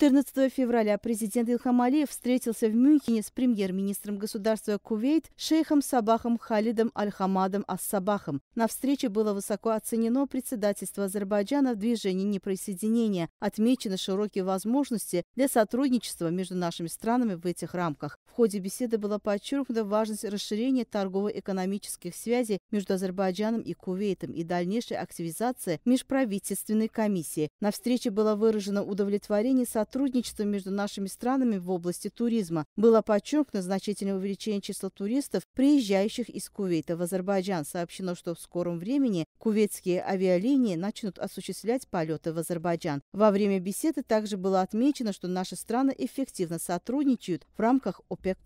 14 февраля президент Илхам Алиев встретился в Мюнхене с премьер-министром государства Кувейт шейхом Сабахом Халидом Аль-Хамадом Ас-Сабахом. На встрече было высоко оценено председательство Азербайджана в движении неприсоединения. Отмечены широкие возможности для сотрудничества между нашими странами в этих рамках. В ходе беседы была подчеркнута важность расширения торгово-экономических связей между Азербайджаном и Кувейтом и дальнейшей активизации межправительственной комиссии. На встрече было выражено удовлетворение сотрудничества сотрудничество между нашими странами в области туризма. Было подчеркнуто значительное увеличение числа туристов, приезжающих из Кувейта в Азербайджан. Сообщено, что в скором времени кувейтские авиалинии начнут осуществлять полеты в Азербайджан. Во время беседы также было отмечено, что наши страны эффективно сотрудничают в рамках ОПЕК+.